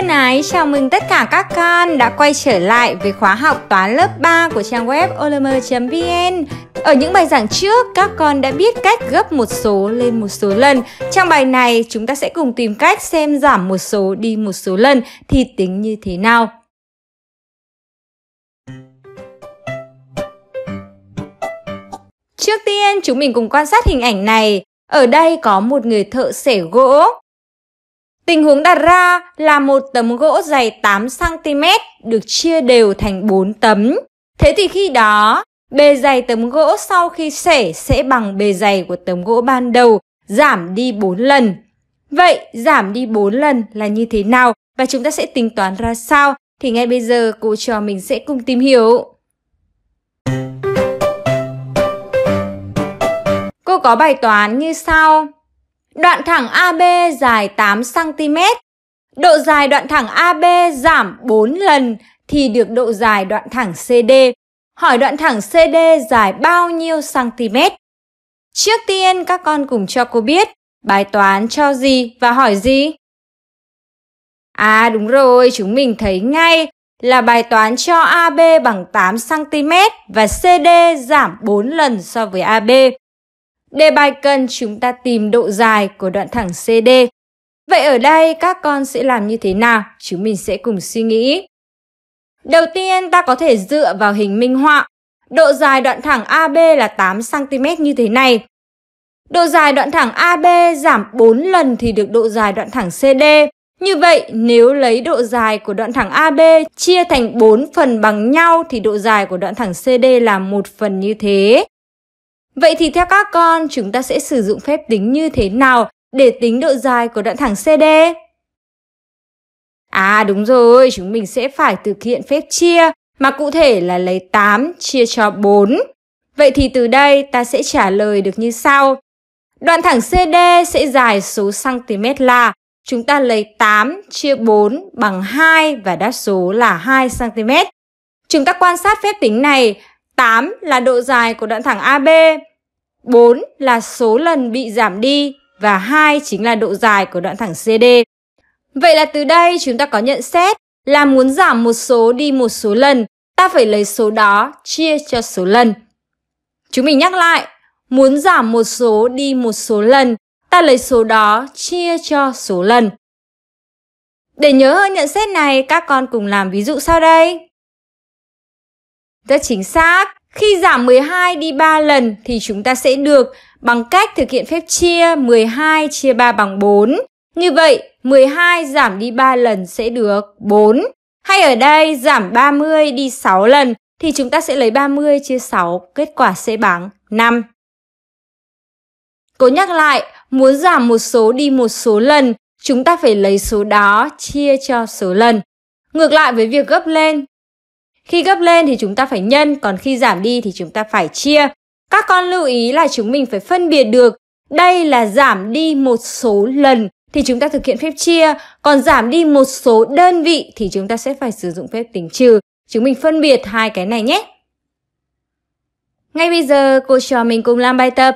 Thân ái, chào mừng tất cả các con đã quay trở lại với khóa học toán lớp 3 của trang web olm.vn. Ở những bài giảng trước, các con đã biết cách gấp một số lên một số lần. Trong bài này, chúng ta sẽ cùng tìm cách xem giảm một số đi một số lần thì tính như thế nào. Trước tiên, chúng mình cùng quan sát hình ảnh này. Ở đây có một người thợ xẻ gỗ. Tình huống đặt ra là một tấm gỗ dày 8cm được chia đều thành 4 tấm. Thế thì khi đó, bề dày tấm gỗ sau khi xẻ sẽ bằng bề dày của tấm gỗ ban đầu, giảm đi 4 lần. Vậy giảm đi 4 lần là như thế nào và chúng ta sẽ tính toán ra sao? Thì ngay bây giờ cô trò mình sẽ cùng tìm hiểu. Cô có bài toán như sau đoạn thẳng AB dài 8cm. Độ dài đoạn thẳng AB giảm 4 lần thì được độ dài đoạn thẳng CD. Hỏi đoạn thẳng CD dài bao nhiêu cm? Trước tiên các con cùng cho cô biết bài toán cho gì và hỏi gì? À đúng rồi, chúng mình thấy ngay là bài toán cho AB bằng 8cm và CD giảm 4 lần so với AB. Đề bài cần chúng ta tìm độ dài của đoạn thẳng CD. Vậy ở đây các con sẽ làm như thế nào? Chúng mình sẽ cùng suy nghĩ. Đầu tiên ta có thể dựa vào hình minh họa. Độ dài đoạn thẳng AB là 8cm như thế này. Độ dài đoạn thẳng AB giảm 4 lần thì được độ dài đoạn thẳng CD. Như vậy, nếu lấy độ dài của đoạn thẳng AB chia thành 4 phần bằng nhau thì độ dài của đoạn thẳng CD là một phần như thế. Vậy thì theo các con, chúng ta sẽ sử dụng phép tính như thế nào để tính độ dài của đoạn thẳng CD? À đúng rồi, chúng mình sẽ phải thực hiện phép chia, mà cụ thể là lấy 8 chia cho 4. Vậy thì từ đây ta sẽ trả lời được như sau. Đoạn thẳng CD sẽ dài số cm là chúng ta lấy 8 chia 4 bằng 2 và đáp số là 2 cm. Chúng ta quan sát phép tính này, 8 là độ dài của đoạn thẳng AB, 4 là số lần bị giảm đi và 2 chính là độ dài của đoạn thẳng CD. Vậy là từ đây chúng ta có nhận xét là muốn giảm một số đi một số lần, ta phải lấy số đó chia cho số lần. Chúng mình nhắc lại, muốn giảm một số đi một số lần, ta lấy số đó chia cho số lần. Để nhớ hơn nhận xét này, các con cùng làm ví dụ sau đây. Rất chính xác. Khi giảm 12 đi 3 lần thì chúng ta sẽ được bằng cách thực hiện phép chia 12 chia 3 bằng 4. Như vậy, 12 giảm đi 3 lần sẽ được 4. Hay ở đây giảm 30 đi 6 lần thì chúng ta sẽ lấy 30 chia 6, kết quả sẽ bằng 5. Cố nhắc lại, muốn giảm một số đi một số lần, chúng ta phải lấy số đó chia cho số lần. Ngược lại với việc gấp lên, khi gấp lên thì chúng ta phải nhân, còn khi giảm đi thì chúng ta phải chia. Các con lưu ý là chúng mình phải phân biệt được đây là giảm đi một số lần thì chúng ta thực hiện phép chia, còn giảm đi một số đơn vị thì chúng ta sẽ phải sử dụng phép tính trừ. Chúng mình phân biệt hai cái này nhé. Ngay bây giờ cô trò mình cùng làm bài tập.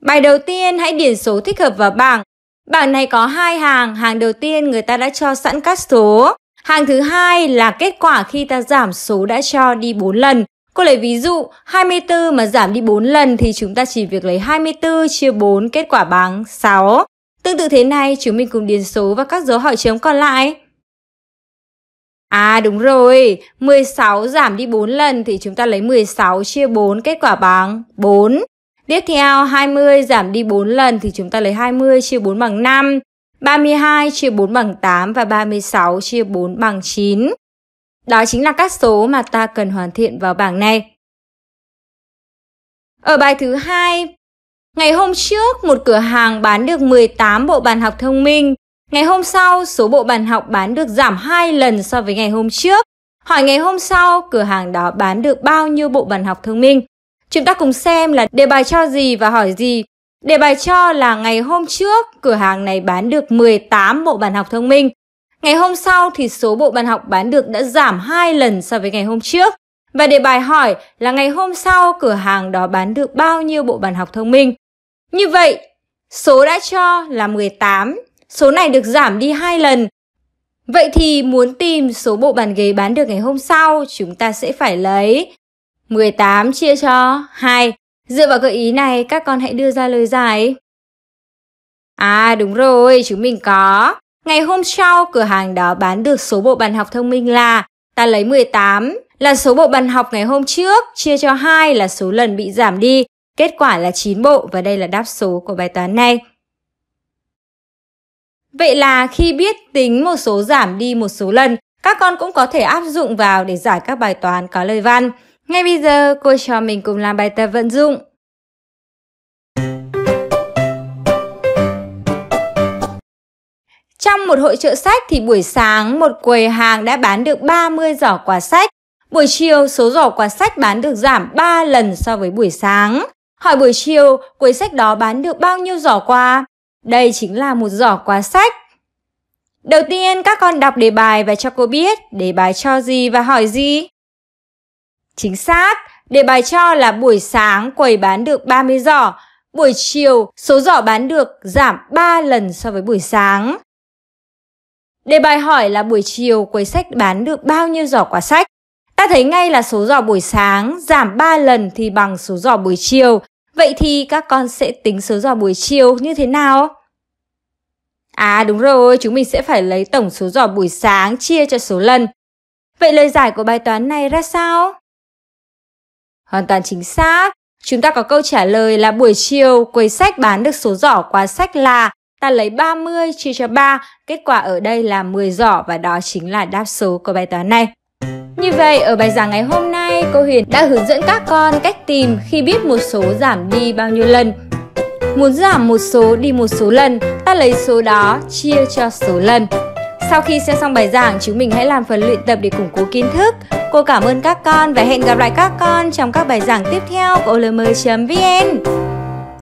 Bài đầu tiên hãy điền số thích hợp vào bảng Bảng này có hai hàng, hàng đầu tiên người ta đã cho sẵn các số. Hàng thứ hai là kết quả khi ta giảm số đã cho đi 4 lần. Cô lấy ví dụ 24 mà giảm đi 4 lần thì chúng ta chỉ việc lấy 24 chia 4 kết quả bằng 6. Tương tự thế này chúng mình cùng điền số và các dấu hỏi chấm còn lại. À đúng rồi, 16 giảm đi 4 lần thì chúng ta lấy 16 chia 4 kết quả bằng 4. Tiếp theo 20 giảm đi 4 lần thì chúng ta lấy 20 chia 4 bằng 5, 32 chia 4 bằng 8 và 36 chia 4 bằng 9. Đó chính là các số mà ta cần hoàn thiện vào bảng này. Ở bài thứ hai, ngày hôm trước một cửa hàng bán được 18 bộ bàn học thông minh. Ngày hôm sau, số bộ bàn học bán được giảm 2 lần so với ngày hôm trước. Hỏi ngày hôm sau, cửa hàng đó bán được bao nhiêu bộ bàn học thông minh? Chúng ta cùng xem là đề bài cho gì và hỏi gì. Đề bài cho là ngày hôm trước cửa hàng này bán được 18 bộ bàn học thông minh. Ngày hôm sau thì số bộ bàn học bán được đã giảm 2 lần so với ngày hôm trước. Và đề bài hỏi là ngày hôm sau cửa hàng đó bán được bao nhiêu bộ bàn học thông minh. Như vậy, số đã cho là 18, số này được giảm đi 2 lần. Vậy thì muốn tìm số bộ bàn ghế bán được ngày hôm sau, chúng ta sẽ phải lấy 18 chia cho 2. Dựa vào gợi ý này, các con hãy đưa ra lời giải. À đúng rồi, chúng mình có. Ngày hôm sau, cửa hàng đó bán được số bộ bàn học thông minh là ta lấy 18 là số bộ bàn học ngày hôm trước chia cho 2 là số lần bị giảm đi. Kết quả là 9 bộ và đây là đáp số của bài toán này. Vậy là khi biết tính một số giảm đi một số lần, các con cũng có thể áp dụng vào để giải các bài toán có lời văn. Ngay bây giờ, cô cho mình cùng làm bài tập vận dụng. Trong một hội trợ sách thì buổi sáng một quầy hàng đã bán được 30 giỏ quà sách. Buổi chiều số giỏ quà sách bán được giảm 3 lần so với buổi sáng. Hỏi buổi chiều quầy sách đó bán được bao nhiêu giỏ quà? Đây chính là một giỏ quà sách. Đầu tiên các con đọc đề bài và cho cô biết đề bài cho gì và hỏi gì. Chính xác, đề bài cho là buổi sáng quầy bán được 30 giỏ, buổi chiều số giỏ bán được giảm 3 lần so với buổi sáng. Đề bài hỏi là buổi chiều quầy sách bán được bao nhiêu giỏ quả sách? Ta thấy ngay là số giỏ buổi sáng giảm 3 lần thì bằng số giỏ buổi chiều. Vậy thì các con sẽ tính số giỏ buổi chiều như thế nào? À đúng rồi, chúng mình sẽ phải lấy tổng số giỏ buổi sáng chia cho số lần. Vậy lời giải của bài toán này ra sao? Hoàn toàn chính xác. Chúng ta có câu trả lời là buổi chiều quầy sách bán được số giỏ quà sách là ta lấy 30 chia cho 3, kết quả ở đây là 10 giỏ và đó chính là đáp số của bài toán này. Như vậy, ở bài giảng ngày hôm nay, cô Huyền đã hướng dẫn các con cách tìm khi biết một số giảm đi bao nhiêu lần. Muốn giảm một số đi một số lần, ta lấy số đó chia cho số lần. Sau khi xem xong bài giảng, chúng mình hãy làm phần luyện tập để củng cố kiến thức. Cô cảm ơn các con và hẹn gặp lại các con trong các bài giảng tiếp theo của olm.vn.